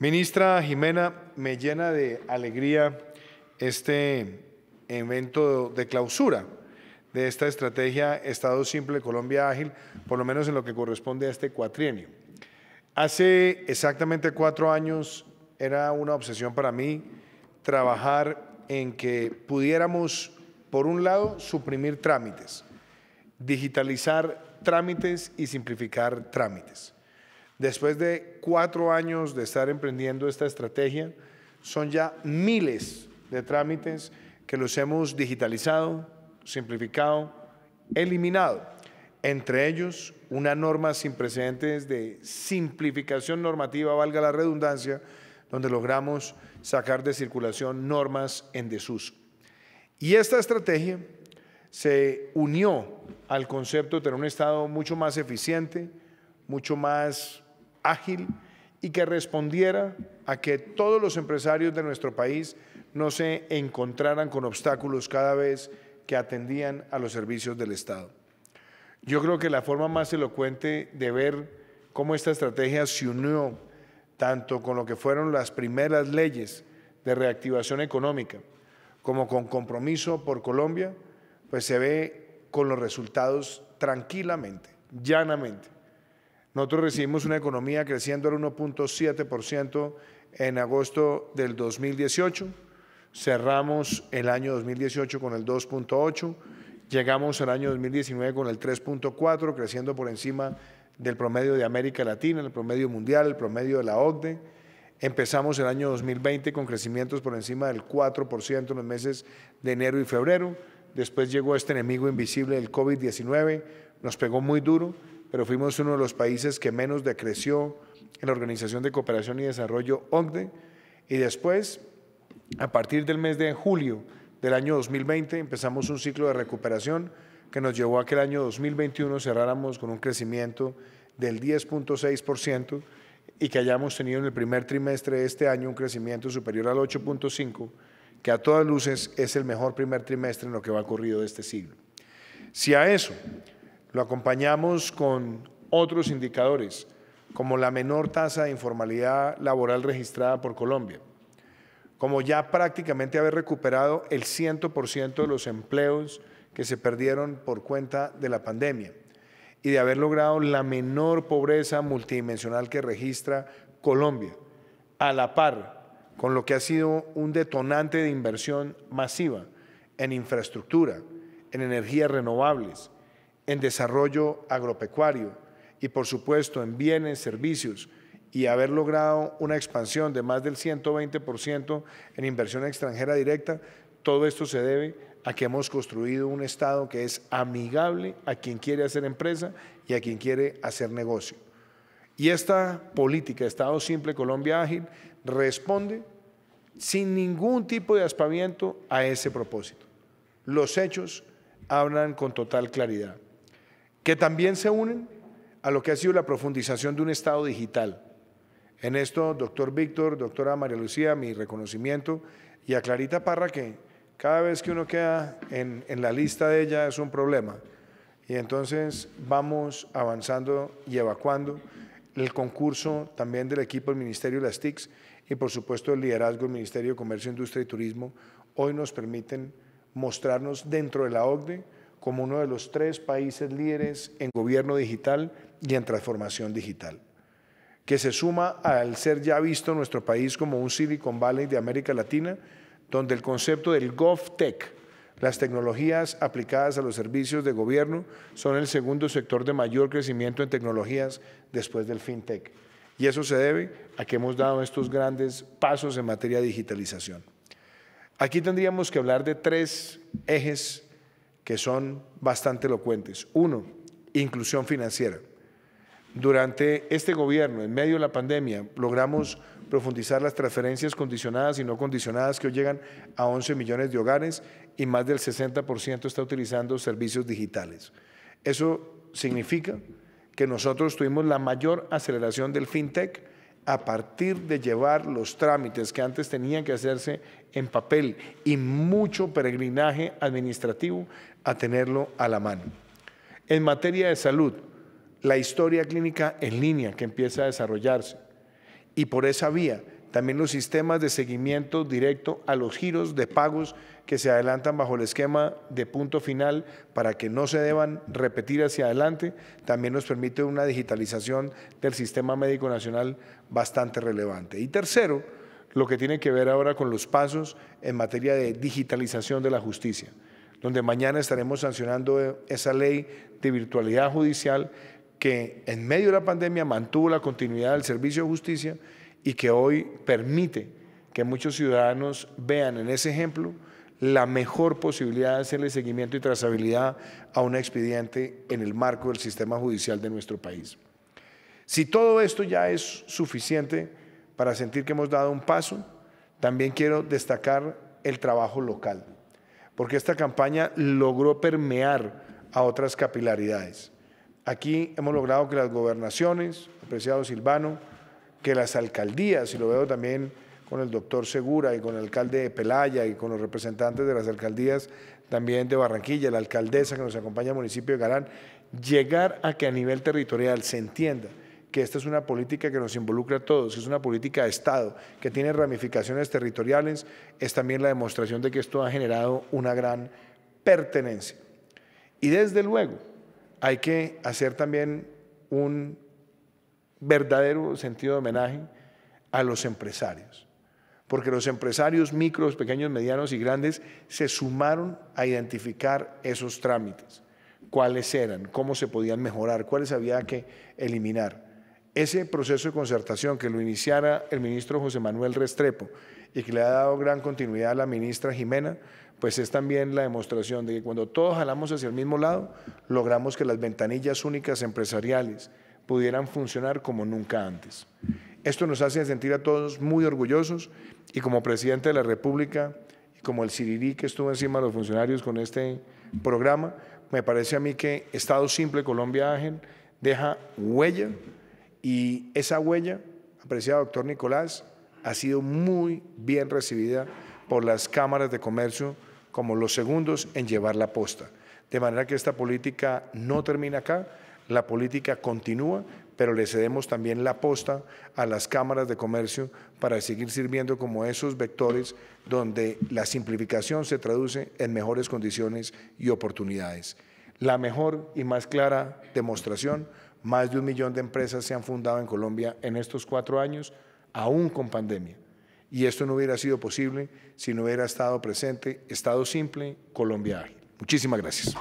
Ministra Jimena, me llena de alegría este evento de clausura de esta estrategia Estado Simple Colombia Ágil, por lo menos en lo que corresponde a este cuatrienio. Hace exactamente cuatro años era una obsesión para mí trabajar en que pudiéramos, por un lado, suprimir trámites, digitalizar trámites y simplificar trámites. Después de cuatro años de estar emprendiendo esta estrategia, son ya miles de trámites que los hemos digitalizado, simplificado, eliminado. Entre ellos, una norma sin precedentes de simplificación normativa, valga la redundancia, donde logramos sacar de circulación normas en desuso. Y esta estrategia se unió al concepto de tener un Estado mucho más eficiente, mucho más ágil y que respondiera a que todos los empresarios de nuestro país no se encontraran con obstáculos cada vez que atendían a los servicios del Estado. Yo creo que la forma más elocuente de ver cómo esta estrategia se unió tanto con lo que fueron las primeras leyes de reactivación económica como con compromiso por Colombia, pues se ve con los resultados tranquilamente, llanamente. Nosotros recibimos una economía creciendo al 1.7% en agosto del 2018, cerramos el año 2018 con el 2.8%, llegamos al año 2019 con el 3.4%, creciendo por encima del promedio de América Latina, el promedio mundial, el promedio de la OCDE. Empezamos el año 2020 con crecimientos por encima del 4% en los meses de enero y febrero. Después llegó este enemigo invisible el COVID-19, nos pegó muy duro pero fuimos uno de los países que menos decreció en la Organización de Cooperación y Desarrollo OCDE. Y después, a partir del mes de julio del año 2020, empezamos un ciclo de recuperación que nos llevó a que el año 2021 cerráramos con un crecimiento del 10.6% y que hayamos tenido en el primer trimestre de este año un crecimiento superior al 8.5%, que a todas luces es el mejor primer trimestre en lo que va ocurrido de este siglo. Si a eso lo acompañamos con otros indicadores, como la menor tasa de informalidad laboral registrada por Colombia, como ya prácticamente haber recuperado el 100% de los empleos que se perdieron por cuenta de la pandemia y de haber logrado la menor pobreza multidimensional que registra Colombia, a la par con lo que ha sido un detonante de inversión masiva en infraestructura, en energías renovables, en desarrollo agropecuario y por supuesto en bienes, servicios y haber logrado una expansión de más del 120% en inversión extranjera directa, todo esto se debe a que hemos construido un Estado que es amigable a quien quiere hacer empresa y a quien quiere hacer negocio. Y esta política, Estado Simple, Colombia Ágil, responde sin ningún tipo de aspaviento a ese propósito. Los hechos hablan con total claridad que también se unen a lo que ha sido la profundización de un Estado digital. En esto, doctor Víctor, doctora María Lucía, mi reconocimiento, y a Clarita Parra, que cada vez que uno queda en, la lista de ella es un problema. Y entonces vamos avanzando y evacuando el concurso también del equipo del Ministerio de las TICs y por supuesto el liderazgo del Ministerio de Comercio, Industria y Turismo hoy nos permiten mostrarnos dentro de la OCDE como uno de los tres países líderes en gobierno digital y en transformación digital, que se suma al ser ya visto nuestro país como un Silicon Valley de América Latina, donde el concepto del GovTech, las tecnologías aplicadas a los servicios de gobierno, son el segundo sector de mayor crecimiento en tecnologías después del FinTech. Y eso se debe a que hemos dado estos grandes pasos en materia de digitalización. Aquí tendríamos que hablar de tres ejes que son bastante elocuentes. Uno, inclusión financiera. Durante este gobierno, en medio de la pandemia, logramos profundizar las transferencias condicionadas y no condicionadas que hoy llegan a 11 millones de hogares y más del 60% está utilizando servicios digitales. Eso significa que nosotros tuvimos la mayor aceleración del fintech a partir de llevar los trámites que antes tenían que hacerse en papel y mucho peregrinaje administrativo a tenerlo a la mano. En materia de salud, la historia clínica en línea que empieza a desarrollarse y por esa vía también los sistemas de seguimiento directo a los giros de pagos que se adelantan bajo el esquema de punto final para que no se deban repetir hacia adelante, también nos permite una digitalización del sistema médico nacional bastante relevante. Y tercero, lo que tiene que ver ahora con los pasos en materia de digitalización de la justicia, donde mañana estaremos sancionando esa ley de virtualidad judicial que en medio de la pandemia mantuvo la continuidad del servicio de justicia y que hoy permite que muchos ciudadanos vean en ese ejemplo la mejor posibilidad de hacerle seguimiento y trazabilidad a un expediente en el marco del sistema judicial de nuestro país. Si todo esto ya es suficiente para sentir que hemos dado un paso, también quiero destacar el trabajo local, porque esta campaña logró permear a otras capilaridades. Aquí hemos logrado que las gobernaciones, apreciado Silvano, que las alcaldías, y lo veo también con el doctor Segura y con el alcalde de Pelaya y con los representantes de las alcaldías también de Barranquilla, la alcaldesa que nos acompaña al municipio de Galán, llegar a que a nivel territorial se entienda que esta es una política que nos involucra a todos, que es una política de Estado, que tiene ramificaciones territoriales, es también la demostración de que esto ha generado una gran pertenencia. Y desde luego hay que hacer también un verdadero sentido de homenaje a los empresarios, porque los empresarios micros, pequeños, medianos y grandes se sumaron a identificar esos trámites, cuáles eran, cómo se podían mejorar, cuáles había que eliminar. Ese proceso de concertación que lo iniciara el ministro José Manuel Restrepo y que le ha dado gran continuidad a la ministra Jimena, pues es también la demostración de que cuando todos jalamos hacia el mismo lado, logramos que las ventanillas únicas empresariales, pudieran funcionar como nunca antes. Esto nos hace sentir a todos muy orgullosos y como presidente de la República y como el Sirirí que estuvo encima de los funcionarios con este programa, me parece a mí que Estado Simple Colombia deja huella y esa huella, apreciado doctor Nicolás, ha sido muy bien recibida por las cámaras de comercio como los segundos en llevar la posta. De manera que esta política no termina acá, la política continúa, pero le cedemos también la aposta a las cámaras de comercio para seguir sirviendo como esos vectores donde la simplificación se traduce en mejores condiciones y oportunidades. La mejor y más clara demostración, más de un millón de empresas se han fundado en Colombia en estos cuatro años, aún con pandemia. Y esto no hubiera sido posible si no hubiera estado presente Estado Simple, Colombia Ágil. Muchísimas gracias.